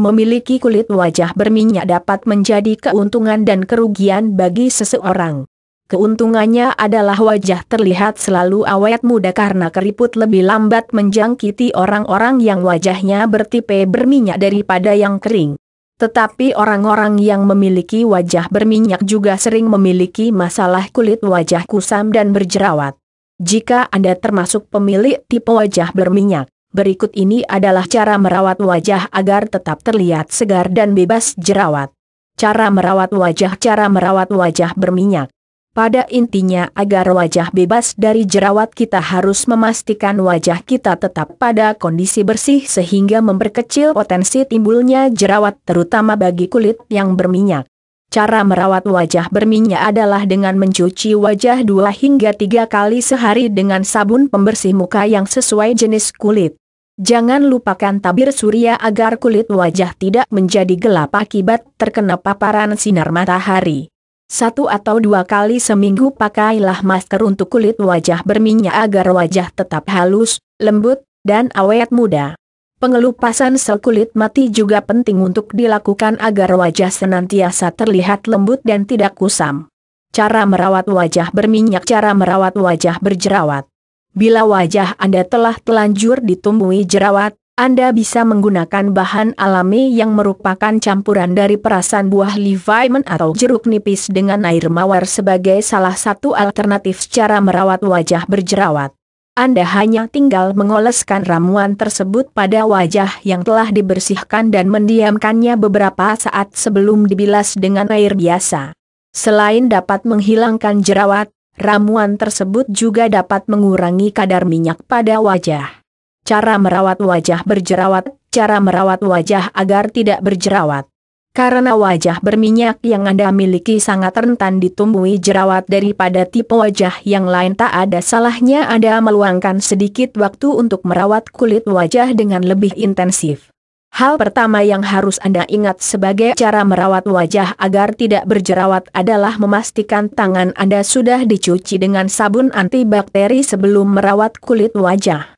memiliki kulit wajah berminyak dapat menjadi keuntungan dan kerugian bagi seseorang. Keuntungannya adalah wajah terlihat selalu awet muda karena keriput lebih lambat menjangkiti orang-orang yang wajahnya bertipe berminyak daripada yang kering. Tetapi orang-orang yang memiliki wajah berminyak juga sering memiliki masalah kulit wajah kusam dan berjerawat. Jika Anda termasuk pemilik tipe wajah berminyak, berikut ini adalah cara merawat wajah agar tetap terlihat segar dan bebas jerawat. Cara merawat wajah Cara merawat wajah berminyak pada intinya agar wajah bebas dari jerawat kita harus memastikan wajah kita tetap pada kondisi bersih sehingga memperkecil potensi timbulnya jerawat terutama bagi kulit yang berminyak. Cara merawat wajah berminyak adalah dengan mencuci wajah dua hingga tiga kali sehari dengan sabun pembersih muka yang sesuai jenis kulit. Jangan lupakan tabir surya agar kulit wajah tidak menjadi gelap akibat terkena paparan sinar matahari. Satu atau dua kali seminggu pakailah masker untuk kulit wajah berminyak agar wajah tetap halus, lembut, dan awet muda. Pengelupasan sel kulit mati juga penting untuk dilakukan agar wajah senantiasa terlihat lembut dan tidak kusam. Cara merawat wajah berminyak Cara merawat wajah berjerawat Bila wajah Anda telah telanjur ditumbuhi jerawat, Anda bisa menggunakan bahan alami yang merupakan campuran dari perasan buah livamen atau jeruk nipis dengan air mawar sebagai salah satu alternatif cara merawat wajah berjerawat. Anda hanya tinggal mengoleskan ramuan tersebut pada wajah yang telah dibersihkan dan mendiamkannya beberapa saat sebelum dibilas dengan air biasa. Selain dapat menghilangkan jerawat, ramuan tersebut juga dapat mengurangi kadar minyak pada wajah. Cara merawat wajah berjerawat, cara merawat wajah agar tidak berjerawat. Karena wajah berminyak yang Anda miliki sangat rentan ditumbuhi jerawat daripada tipe wajah yang lain tak ada salahnya Anda meluangkan sedikit waktu untuk merawat kulit wajah dengan lebih intensif. Hal pertama yang harus Anda ingat sebagai cara merawat wajah agar tidak berjerawat adalah memastikan tangan Anda sudah dicuci dengan sabun antibakteri sebelum merawat kulit wajah.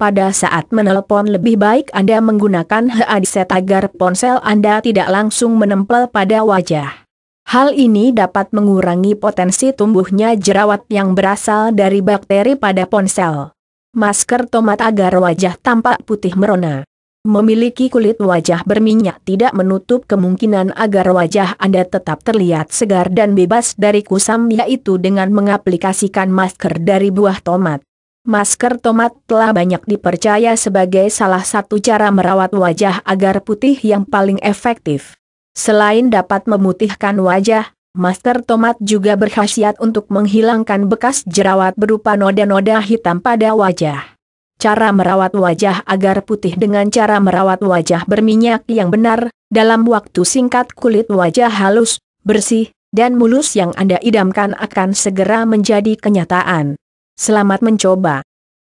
Pada saat menelpon lebih baik Anda menggunakan headset agar ponsel Anda tidak langsung menempel pada wajah. Hal ini dapat mengurangi potensi tumbuhnya jerawat yang berasal dari bakteri pada ponsel. Masker tomat agar wajah tampak putih merona. Memiliki kulit wajah berminyak tidak menutup kemungkinan agar wajah Anda tetap terlihat segar dan bebas dari kusam yaitu dengan mengaplikasikan masker dari buah tomat. Masker tomat telah banyak dipercaya sebagai salah satu cara merawat wajah agar putih yang paling efektif. Selain dapat memutihkan wajah, masker tomat juga berkhasiat untuk menghilangkan bekas jerawat berupa noda-noda hitam pada wajah. Cara merawat wajah agar putih dengan cara merawat wajah berminyak yang benar, dalam waktu singkat kulit wajah halus, bersih, dan mulus yang Anda idamkan akan segera menjadi kenyataan. Selamat mencoba.